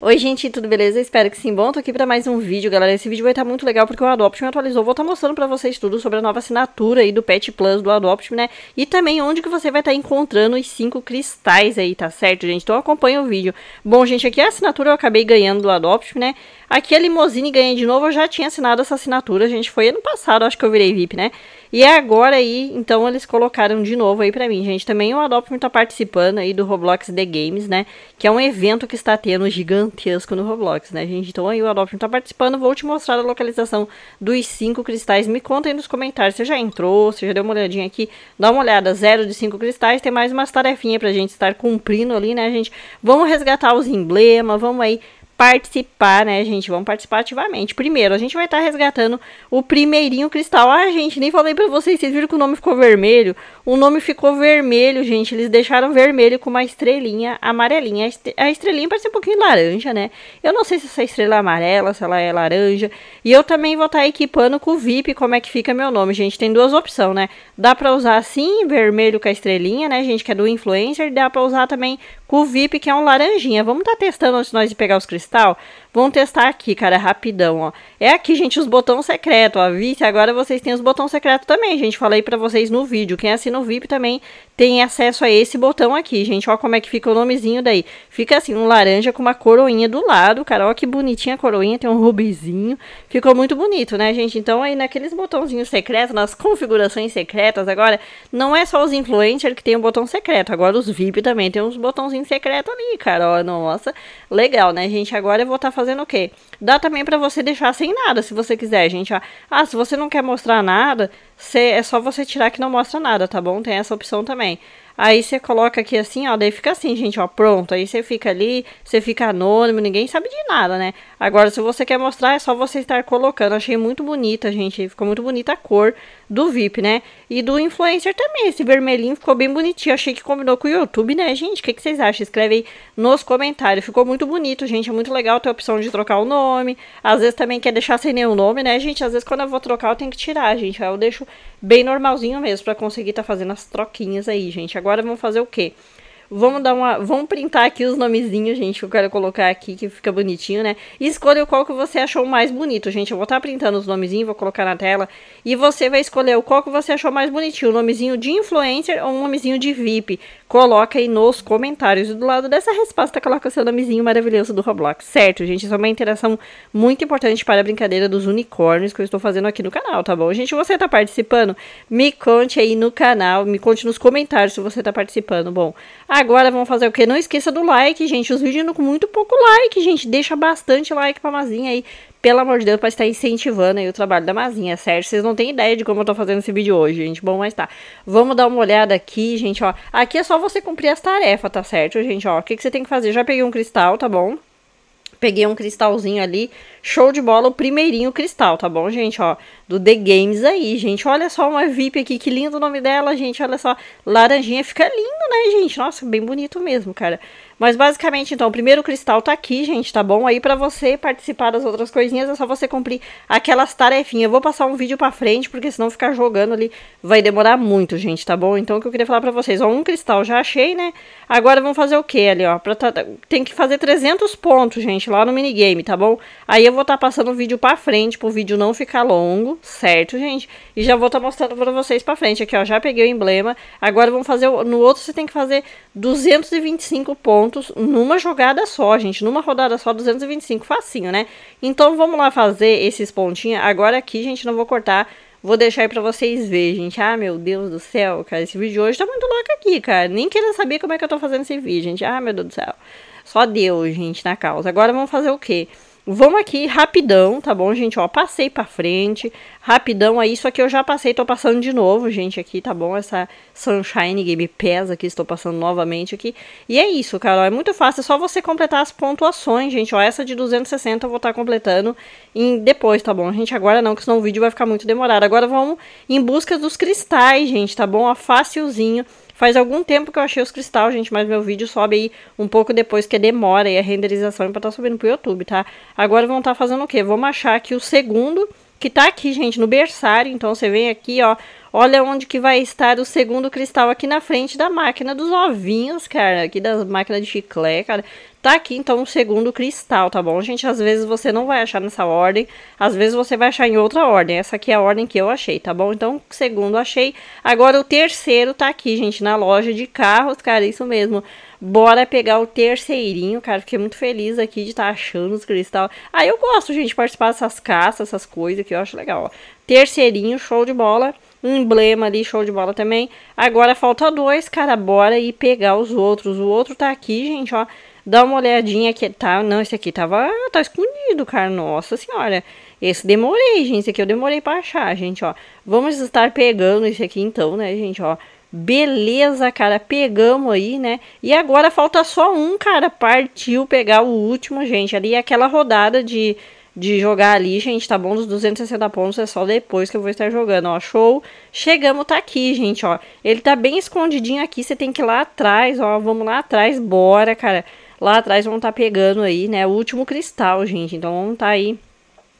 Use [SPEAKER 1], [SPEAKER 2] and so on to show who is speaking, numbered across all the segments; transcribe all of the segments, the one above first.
[SPEAKER 1] Oi, gente, tudo beleza? Espero que sim. Bom, tô aqui para mais um vídeo, galera. Esse vídeo vai estar tá muito legal porque o Adoption atualizou. Vou estar tá mostrando para vocês tudo sobre a nova assinatura aí do Pet Plus do Adoption, né? E também onde que você vai estar tá encontrando os cinco cristais aí, tá certo, gente? Então acompanha o vídeo. Bom, gente, aqui a assinatura eu acabei ganhando do Adoption, né? Aqui a Limousine ganha de novo, eu já tinha assinado essa assinatura, a gente, foi ano passado, acho que eu virei VIP, né? E é agora aí, então eles colocaram de novo aí para mim, gente. Também o Adopt tá participando aí do Roblox The Games, né? Que é um evento que está tendo gigantesco no Roblox, né, gente? Então aí o Adopt tá participando. Vou te mostrar a localização dos cinco cristais. Me conta aí nos comentários. Você já entrou? Você já deu uma olhadinha aqui? Dá uma olhada. Zero de cinco cristais. Tem mais umas tarefinhas pra gente estar cumprindo ali, né, gente? Vamos resgatar os emblemas. Vamos aí participar, né, gente? Vamos participar ativamente. Primeiro, a gente vai estar tá resgatando o primeirinho cristal. Ah, gente, nem falei para vocês, vocês viram que o nome ficou vermelho? O nome ficou vermelho, gente. Eles deixaram vermelho com uma estrelinha amarelinha. A estrelinha parece um pouquinho laranja, né? Eu não sei se essa estrela é amarela, se ela é laranja. E eu também vou estar tá equipando com o VIP como é que fica meu nome, gente. Tem duas opções, né? Dá para usar assim, vermelho com a estrelinha, né, gente, que é do influencer. Dá para usar também com o VIP, que é um laranjinha. Vamos estar tá testando antes de nós de pegar os cristais tal. Vamos testar aqui, cara, é rapidão, ó. É aqui, gente, os botões secretos, ó. Vice, agora vocês têm os botões secretos também, gente. Falei para vocês no vídeo. Quem assina o VIP também tem acesso a esse botão aqui, gente. Ó como é que fica o nomezinho daí. Fica assim, um laranja com uma coroinha do lado, cara. Ó que bonitinha a coroinha, tem um rubizinho. Ficou muito bonito, né, gente? Então aí naqueles botãozinhos secretos, nas configurações secretas agora, não é só os influencers que tem o um botão secreto. Agora os VIP também tem uns botãozinhos secretos ali, cara. Ó, nossa, legal, né, gente? Agora eu vou estar tá fazendo o quê? Dá também pra você deixar sem nada, se você quiser, gente. Ó. Ah, se você não quer mostrar nada Cê, é só você tirar que não mostra nada, tá bom? Tem essa opção também. Aí você coloca aqui assim, ó, daí fica assim, gente, ó, pronto. Aí você fica ali, você fica anônimo, ninguém sabe de nada, né? Agora, se você quer mostrar, é só você estar colocando. Achei muito bonita, gente. Ficou muito bonita a cor do VIP, né? E do influencer também. Esse vermelhinho ficou bem bonitinho. Achei que combinou com o YouTube, né, gente? O que, que vocês acham? Escreve aí nos comentários. Ficou muito bonito, gente. É muito legal ter a opção de trocar o nome. Às vezes também quer deixar sem nenhum nome, né, gente? Às vezes quando eu vou trocar, eu tenho que tirar, gente. Aí eu deixo bem normalzinho mesmo pra conseguir tá fazendo as troquinhas aí, gente. Agora, agora vamos fazer o quê? Vamos dar uma. Vamos printar aqui os nomezinhos, gente, que eu quero colocar aqui, que fica bonitinho, né? E escolha qual que você achou mais bonito, gente. Eu vou estar tá printando os nomezinhos, vou colocar na tela. E você vai escolher o qual que você achou mais bonitinho. O nomezinho de influencer ou um nomezinho de VIP. Coloca aí nos comentários do lado dessa resposta, coloca o seu nomezinho maravilhoso do Roblox. Certo, gente? Isso é uma interação muito importante para a brincadeira dos unicórnios que eu estou fazendo aqui no canal, tá bom? Gente, você tá participando? Me conte aí no canal, me conte nos comentários se você tá participando. Bom, agora vamos fazer o quê? Não esqueça do like, gente. Os vídeos andam com muito pouco like, gente. Deixa bastante like pra Mazinha aí pelo amor de Deus, para estar incentivando aí o trabalho da Mazinha, certo? Vocês não têm ideia de como eu tô fazendo esse vídeo hoje, gente. Bom, mas tá. Vamos dar uma olhada aqui, gente, ó. Aqui é só você cumprir as tarefas, tá certo, gente? Ó, o que, que você tem que fazer? Já peguei um cristal, tá bom? Peguei um cristalzinho ali, show de bola, o primeirinho cristal, tá bom, gente, ó, do The Games aí, gente, olha só uma VIP aqui, que lindo o nome dela, gente, olha só, laranjinha, fica lindo, né, gente, nossa, bem bonito mesmo, cara, mas basicamente, então, o primeiro cristal tá aqui, gente, tá bom? Aí para você participar das outras coisinhas é só você cumprir aquelas tarefinhas. Eu vou passar um vídeo para frente, porque senão ficar jogando ali vai demorar muito, gente, tá bom? Então, o que eu queria falar para vocês, ó, um cristal já achei, né? Agora vamos fazer o que ali, ó? Pra tá, tem que fazer 300 pontos, gente, lá no minigame, tá bom? Aí eu vou estar tá passando o vídeo para frente, pro vídeo não ficar longo, certo, gente? E já vou estar tá mostrando para vocês para frente aqui, ó, já peguei o emblema. Agora vamos fazer, no outro você tem que fazer 225 pontos pontos numa jogada só, gente. Numa rodada só, 225, facinho, né? Então vamos lá fazer esses pontinhos. Agora aqui, gente, não vou cortar. Vou deixar aí pra vocês verem, gente. Ah, meu Deus do céu, cara. Esse vídeo de hoje tá muito louco aqui, cara. Nem querendo saber como é que eu tô fazendo esse vídeo, gente. Ah, meu Deus do céu. Só Deus, gente, na causa. Agora vamos fazer o quê? Vamos aqui rapidão, tá bom, gente? Ó, passei pra frente, rapidão aí, só que eu já passei, tô passando de novo, gente, aqui, tá bom? Essa Sunshine Game Pass aqui, estou passando novamente aqui. E é isso, cara, ó, é muito fácil, é só você completar as pontuações, gente, ó, essa de 260 eu vou estar tá completando em, depois, tá bom? Gente, agora não, que senão o vídeo vai ficar muito demorado. Agora vamos em busca dos cristais, gente, tá bom? Ó, facilzinho. Faz algum tempo que eu achei os cristais, gente, mas meu vídeo sobe aí um pouco depois que é demora e a renderização pra estar tá subindo pro YouTube, tá? Agora vão estar tá fazendo o quê? Vamos achar aqui o segundo que tá aqui, gente, no berçário. Então, você vem aqui, ó, olha onde que vai estar o segundo cristal aqui na frente da máquina dos ovinhos, cara, aqui da máquina de chiclete, cara. Tá aqui, então, o segundo cristal, tá bom, gente? Às vezes você não vai achar nessa ordem, às vezes você vai achar em outra ordem. Essa aqui é a ordem que eu achei, tá bom? Então, segundo achei. Agora, o terceiro tá aqui, gente, na loja de carros, cara, isso mesmo. Bora pegar o terceirinho, cara. Fiquei muito feliz aqui de estar tá achando os cristal. Ah, eu gosto, gente, de participar dessas caças, essas coisas que eu acho legal, ó. Terceirinho, show de bola. Emblema ali, show de bola também. Agora falta dois, cara. Bora ir pegar os outros. O outro tá aqui, gente, ó. Dá uma olhadinha aqui, tá? Não, esse aqui tava, tá escondido, cara. Nossa senhora. Esse demorei, gente. Esse aqui eu demorei pra achar, gente, ó. Vamos estar pegando esse aqui então, né, gente, ó. Beleza, cara, pegamos aí, né? E agora falta só um, cara, partiu pegar o último, gente. Ali é aquela rodada de, de jogar ali, gente, tá bom? Dos 260 pontos é só depois que eu vou estar jogando, ó. Show. Chegamos, tá aqui, gente, ó. Ele tá bem escondidinho aqui, você tem que ir lá atrás, ó. Vamos lá atrás, bora, cara. Lá atrás vamos tá pegando aí, né? O último cristal, gente. Então vamos tá aí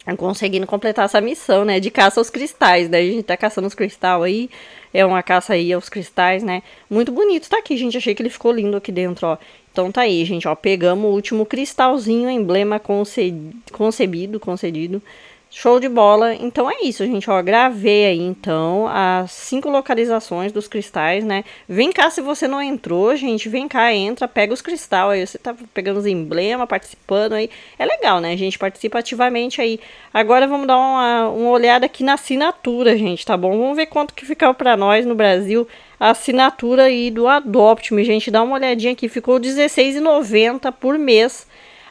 [SPEAKER 1] Tá conseguindo completar essa missão, né? De caça aos cristais. Daí né? a gente tá caçando os cristais aí. É uma caça aí aos cristais, né? Muito bonito. Tá aqui, gente. Achei que ele ficou lindo aqui dentro, ó. Então tá aí, gente, ó. Pegamos o último cristalzinho, emblema conce... concebido, concedido Show de bola. Então é isso, gente. Ó, gravei aí então as cinco localizações dos cristais, né? Vem cá se você não entrou, gente. Vem cá, entra, pega os cristais aí. Você tá pegando os emblemas, participando aí. É legal, né, gente? Participa ativamente aí. Agora vamos dar uma, uma olhada aqui na assinatura, gente, tá bom? Vamos ver quanto que ficou para nós no Brasil a assinatura aí do Adopt-me, gente. Dá uma olhadinha aqui. Ficou R$16,90 por mês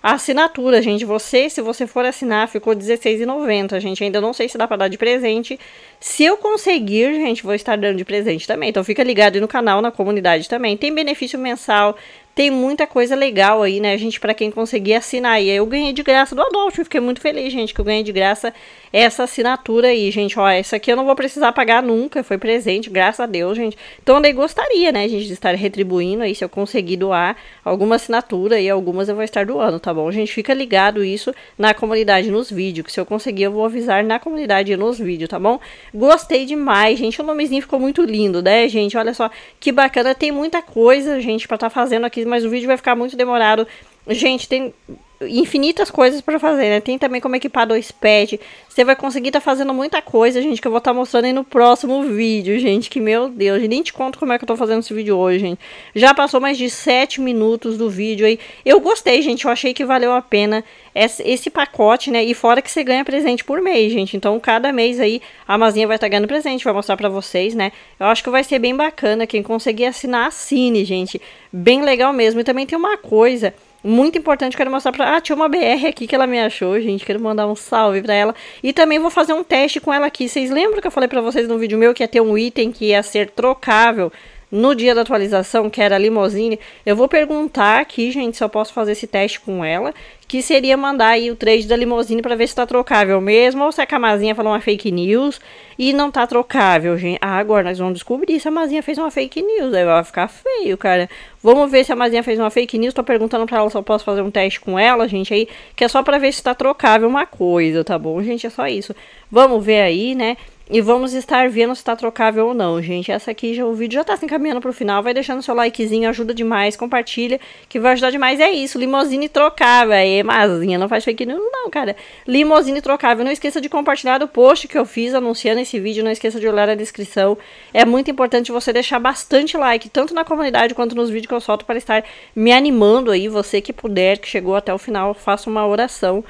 [SPEAKER 1] a assinatura, gente, você, se você for assinar, ficou R$16,90, gente. Ainda não sei se dá para dar de presente. Se eu conseguir, gente, vou estar dando de presente também. Então fica ligado aí no canal, na comunidade também. Tem benefício mensal, tem muita coisa legal aí, né, gente, para quem conseguir assinar. E eu ganhei de graça do Adult, fiquei muito feliz, gente, que eu ganhei de graça essa assinatura aí, gente. Ó, essa aqui eu não vou precisar pagar nunca, foi presente, graças a Deus, gente. Então, eu gostaria, né, gente, de estar retribuindo aí, se eu conseguir doar alguma assinatura e algumas eu vou estar doando, tá bom? Gente, fica ligado isso na comunidade, nos vídeos, que se eu conseguir eu vou avisar na comunidade e nos vídeos, tá bom? Gostei demais, gente, o nomezinho ficou muito lindo, né, gente? Olha só, que bacana, tem muita coisa, gente, pra estar tá fazendo aqui mas o vídeo vai ficar muito demorado gente, tem infinitas coisas para fazer, né? Tem também como equipar dois pads. Você vai conseguir estar tá fazendo muita coisa, gente, que eu vou estar tá mostrando aí no próximo vídeo, gente. Que, meu Deus, nem te conto como é que eu tô fazendo esse vídeo hoje, gente. Já passou mais de 7 minutos do vídeo aí. Eu gostei, gente. Eu achei que valeu a pena esse pacote, né? E fora que você ganha presente por mês, gente. Então, cada mês aí, a Mazinha vai estar tá ganhando presente, vai mostrar para vocês, né? Eu acho que vai ser bem bacana. Quem conseguir assinar, assine, gente. Bem legal mesmo. E também tem uma coisa muito importante, quero mostrar pra. Ah, tinha uma BR aqui que ela me achou, gente. Quero mandar um salve pra ela. E também vou fazer um teste com ela aqui. Vocês lembram que eu falei pra vocês no vídeo meu que ia ter um item que ia ser trocável? no dia da atualização, que era a limousine. Eu vou perguntar aqui, gente, se eu posso fazer esse teste com ela, que seria mandar aí o trade da limousine para ver se tá trocável mesmo, ou se a Camazinha falou uma fake news e não tá trocável, gente. Ah, agora nós vamos descobrir se a Mazinha fez uma fake news, aí vai ficar feio, cara. Vamos ver se a Mazinha fez uma fake news, tô perguntando para ela se eu posso fazer um teste com ela, gente, aí, que é só para ver se tá trocável uma coisa, tá bom, gente? É só isso. Vamos ver aí, né? E vamos estar vendo se tá trocável ou não, gente. Essa aqui já o vídeo já tá se encaminhando pro final. Vai deixando seu likezinho, ajuda demais, compartilha, que vai ajudar demais. É isso, limousine trocável. É mazinha, não faz fake news não, cara. Limousine trocável. Não esqueça de compartilhar o post que eu fiz anunciando esse vídeo. Não esqueça de olhar a descrição. É muito importante você deixar bastante like, tanto na comunidade quanto nos vídeos que eu solto, para estar me animando aí. Você que puder, que chegou até o final, faça uma oração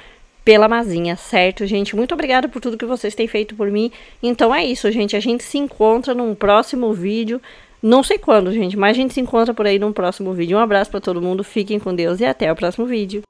[SPEAKER 1] pela Mazinha, certo, gente? Muito obrigada por tudo que vocês têm feito por mim. Então é isso, gente. A gente se encontra num próximo vídeo. Não sei quando, gente, mas a gente se encontra por aí num próximo vídeo. Um abraço para todo mundo, fiquem com Deus e até o próximo vídeo.